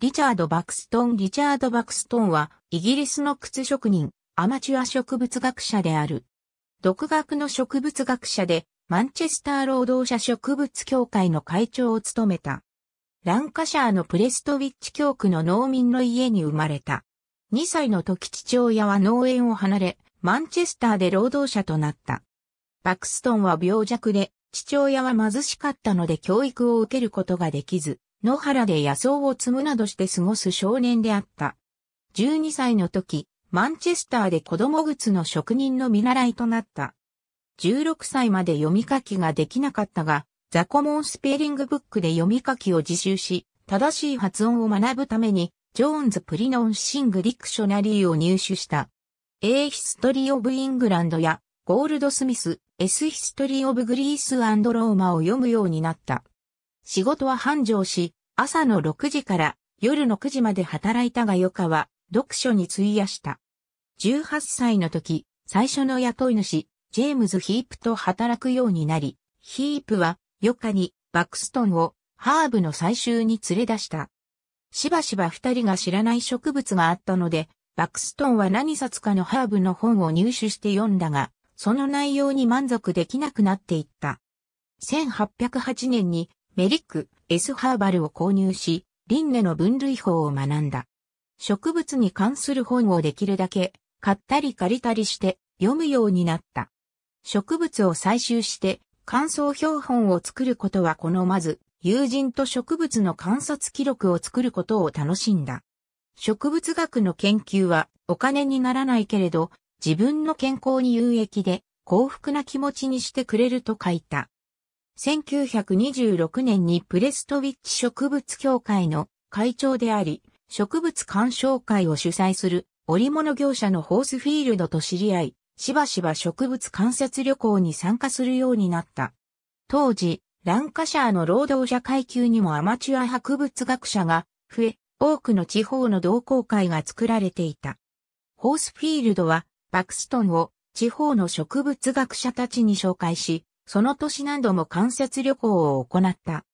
リチャード・バクストン・リチャード・バクストンは、イギリスの靴職人、アマチュア植物学者である。独学の植物学者で、マンチェスター労働者植物協会の会長を務めた。ランカシャーのプレストウィッチ教区の農民の家に生まれた。2歳の時父親は農園を離れ、マンチェスターで労働者となった。バクストンは病弱で、父親は貧しかったので教育を受けることができず、野原で野草を摘むなどして過ごす少年であった。12歳の時、マンチェスターで子供靴の職人の見習いとなった。16歳まで読み書きができなかったが、ザコモンスペーリングブックで読み書きを自習し、正しい発音を学ぶために、ジョーンズ・プリノン・シング・ディクショナリーを入手した。A History of England や、ゴールドスミス、S History of Greece and Roma を読むようになった。仕事は繁盛し、朝の6時から夜の9時まで働いたが余暇は読書に費やした。18歳の時、最初の雇い主、ジェームズ・ヒープと働くようになり、ヒープは余暇にバクストンをハーブの採集に連れ出した。しばしば二人が知らない植物があったので、バクストンは何冊かのハーブの本を入手して読んだが、その内容に満足できなくなっていった。1808年にメリック、エスハーバルを購入し、リンネの分類法を学んだ。植物に関する本をできるだけ、買ったり借りたりして読むようになった。植物を採集して乾燥標本を作ることは好まず、友人と植物の観察記録を作ることを楽しんだ。植物学の研究はお金にならないけれど、自分の健康に有益で幸福な気持ちにしてくれると書いた。1926年にプレストウィッチ植物協会の会長であり、植物鑑賞会を主催する織物業者のホースフィールドと知り合い、しばしば植物観察旅行に参加するようになった。当時、ランカシャーの労働者階級にもアマチュア博物学者が増え、多くの地方の同好会が作られていた。ホースフィールドは、バクストンを地方の植物学者たちに紹介し、その年何度も観察旅行を行った。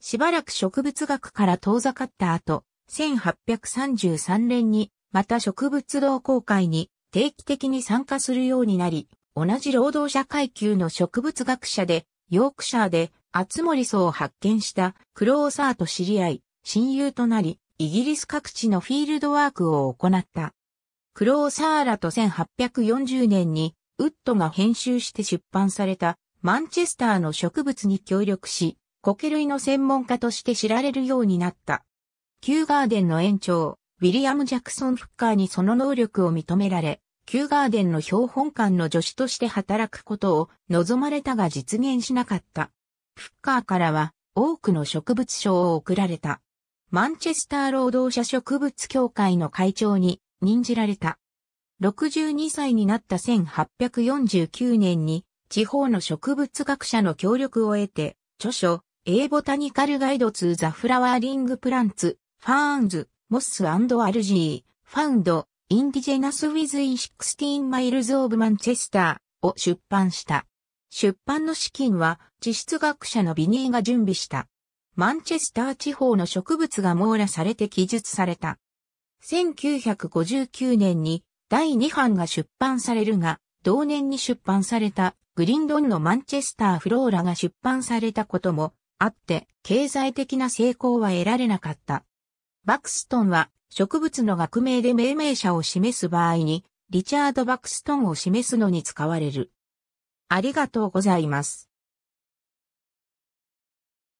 しばらく植物学から遠ざかった後、1833年にまた植物同好会に定期的に参加するようになり、同じ労働者階級の植物学者で、ヨークシャーで、厚森草を発見したクローサーと知り合い、親友となり、イギリス各地のフィールドワークを行った。クローサーらと1840年に、ウッドが編集して出版されたマンチェスターの植物に協力し、苔類の専門家として知られるようになった。旧ガーデンの園長、ウィリアム・ジャクソン・フッカーにその能力を認められ、旧ガーデンの標本館の助手として働くことを望まれたが実現しなかった。フッカーからは多くの植物賞を贈られた。マンチェスター労働者植物協会の会長に任じられた。62歳になった1849年に地方の植物学者の協力を得て、著書、A Botanical Guide to the Flowering Plants, Ferns, Moss and Algae, Found, Indigenous Within 16 Miles of Manchester を出版した。出版の資金は地質学者のビニーが準備した。マンチェスター地方の植物が網羅されて記述された。1959年に第2版が出版されるが、同年に出版されたグリンドンのマンチェスター・フローラが出版されたこともあって、経済的な成功は得られなかった。バクストンは植物の学名で命名者を示す場合に、リチャード・バクストンを示すのに使われる。ありがとうございます。